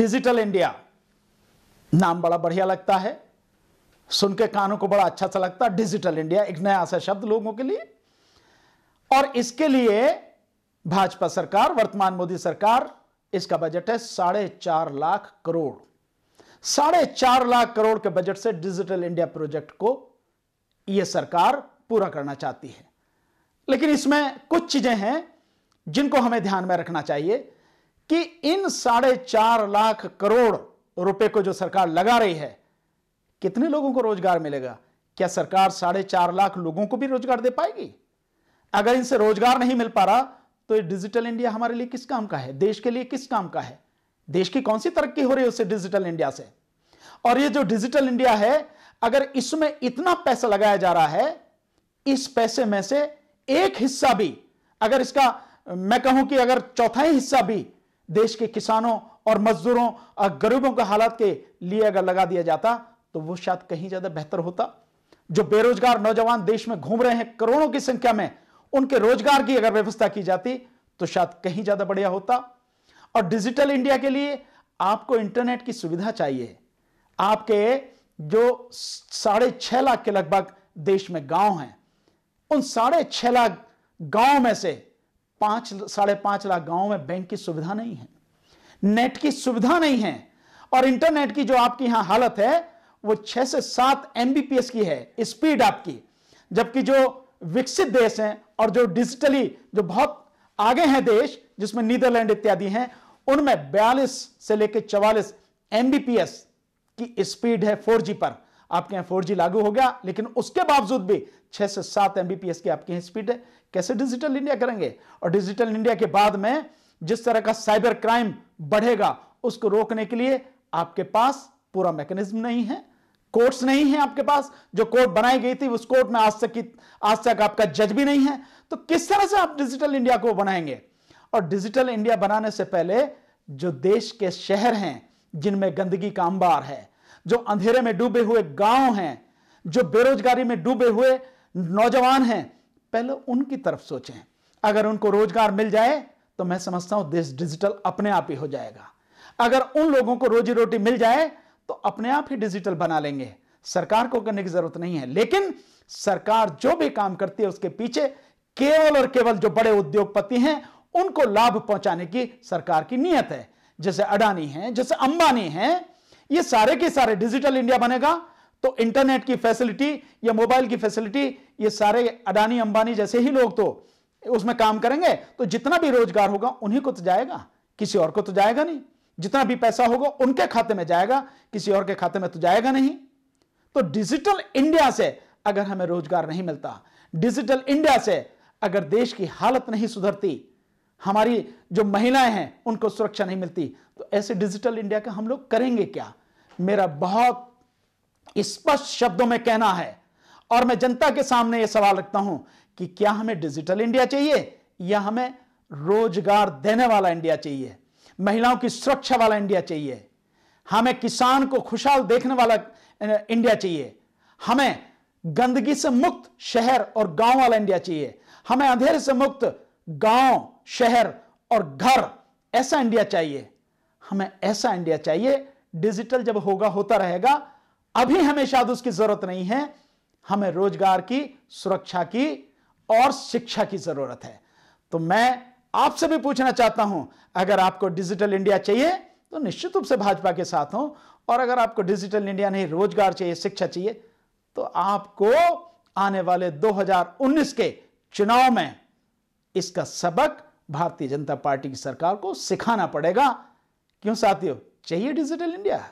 digital India नाम बड़ा बढ़िया लगता है सुन के कानों को बड़ा अच्छा सा लगता है डिजिटल इंडिया एक नया सा शब्द लोगों के लिए और इसके लिए भाजपा सरकार वर्तमान मोदी सरकार इसका बजट है साढ़े चार लाख करोड़ साढ़े चार लाख करोड़ के बजट से डिजिटल इंडिया प्रोजेक्ट को यह सरकार पूरा करना चाहती है लेकिन इसमें कुछ चीजें हैं जिनको हमें ध्यान में रखना चाहिए कि इन साढ़े चार लाख करोड़ रुपए को जो सरकार लगा रही है कितने लोगों को रोजगार मिलेगा क्या सरकार साढ़े चार लाख लोगों को भी रोजगार दे पाएगी अगर इनसे रोजगार नहीं मिल पा रहा तो ये डिजिटल इंडिया हमारे लिए किस काम का है देश के लिए किस काम का है देश की कौन सी तरक्की हो रही है उससे डिजिटल इंडिया से और ये जो डिजिटल इंडिया है अगर इसमें इतना पैसा लगाया जा रहा है इस पैसे में से एक हिस्सा भी अगर इसका मैं कहूं कि अगर चौथाई हिस्सा भी देश के किसानों और मजदूरों और गरीबों के हालात के लिए अगर लगा दिया जाता तो वो शायद कहीं ज्यादा बेहतर होता जो बेरोजगार नौजवान देश में घूम रहे हैं करोड़ों की संख्या में उनके रोजगार की अगर व्यवस्था की जाती तो शायद कहीं ज्यादा बढ़िया होता और डिजिटल इंडिया के लिए आपको इंटरनेट की सुविधा चाहिए आपके जो साढ़े छह लाख के लगभग देश में गांव हैं उन साढ़े छह लाख गांव में से पांच साढ़े पांच लाख गांव में बैंक की सुविधा नहीं है नेट की सुविधा नहीं है और इंटरनेट की जो आपकी यहां हालत है वो छह से सात एमबीपीएस की है स्पीड आपकी जबकि जो विकसित देश हैं और जो डिजिटली जो बहुत आगे हैं देश जिसमें नीदरलैंड इत्यादि हैं उनमें 42 से लेकर 44 एमबीपीएस की स्पीड है 4G पर आपके यहाँ फोर लागू हो गया लेकिन उसके बावजूद भी छह से सात एमबीपीएस की आपकी स्पीड है कैसे डिजिटल इंडिया करेंगे और डिजिटल इंडिया के बाद में जिस तरह का साइबर क्राइम बढ़ेगा उसको रोकने के लिए आपके पास पूरा मैकेनिज्म नहीं है कोर्ट्स नहीं है आपके पास जो कोर्ट बनाई गई थी उस कोर्ट में आज तक की आज तक आपका जज भी नहीं है तो किस तरह से आप डिजिटल इंडिया को बनाएंगे और डिजिटल इंडिया बनाने से पहले जो देश के शहर हैं जिनमें गंदगी का अंबार है जो अंधेरे में डूबे हुए गांव हैं जो बेरोजगारी में डूबे हुए नौजवान हैं पहले उनकी तरफ सोचें अगर उनको रोजगार मिल जाए तो मैं समझता हूं देश डिजिटल अपने आप ही हो जाएगा अगर उन लोगों को रोजी रोटी मिल जाए तो अपने आप ही डिजिटल बना लेंगे सरकार को करने की जरूरत नहीं है लेकिन सरकार जो भी काम करती है उसके पीछे केवल और केवल जो बड़े उद्योगपति हैं उनको लाभ पहुंचाने की सरकार की नीयत है जैसे अडानी है जैसे अंबानी है ये सारे के सारे डिजिटल इंडिया बनेगा तो इंटरनेट की फैसिलिटी या मोबाइल की फैसिलिटी ये सारे अडानी अंबानी जैसे ही लोग तो उसमें काम करेंगे तो जितना भी रोजगार होगा उन्हीं को तो जाएगा किसी और को तो जाएगा नहीं जितना भी पैसा होगा उनके खाते में जाएगा किसी और के खाते में तो जाएगा नहीं तो डिजिटल इंडिया से अगर हमें रोजगार नहीं मिलता डिजिटल इंडिया से अगर देश की हालत नहीं सुधरती हमारी जो महिलाएं हैं उनको सुरक्षा नहीं मिलती तो ऐसे डिजिटल इंडिया का हम लोग करेंगे क्या मेरा बहुत स्पष्ट शब्दों में कहना है और मैं जनता के सामने यह सवाल रखता हूं कि क्या हमें डिजिटल इंडिया चाहिए या हमें रोजगार देने वाला इंडिया चाहिए महिलाओं की सुरक्षा वाला इंडिया चाहिए हमें किसान को खुशहाल देखने वाला इंडिया चाहिए हमें गंदगी से मुक्त शहर और गांव वाला इंडिया चाहिए हमें अंधेरे से मुक्त गांव शहर और घर ऐसा इंडिया चाहिए हमें ऐसा इंडिया चाहिए डिजिटल जब होगा होता रहेगा अभी हमें शायद तो उसकी जरूरत नहीं है हमें रोजगार की सुरक्षा की और शिक्षा की जरूरत है तो मैं आपसे भी पूछना चाहता हूं अगर आपको डिजिटल इंडिया चाहिए तो निश्चित रूप से भाजपा के साथ हो और अगर आपको डिजिटल इंडिया नहीं रोजगार चाहिए शिक्षा चाहिए तो आपको आने वाले 2019 के चुनाव में इसका सबक भारतीय जनता पार्टी की सरकार को सिखाना पड़ेगा क्यों साथियों चाहिए डिजिटल इंडिया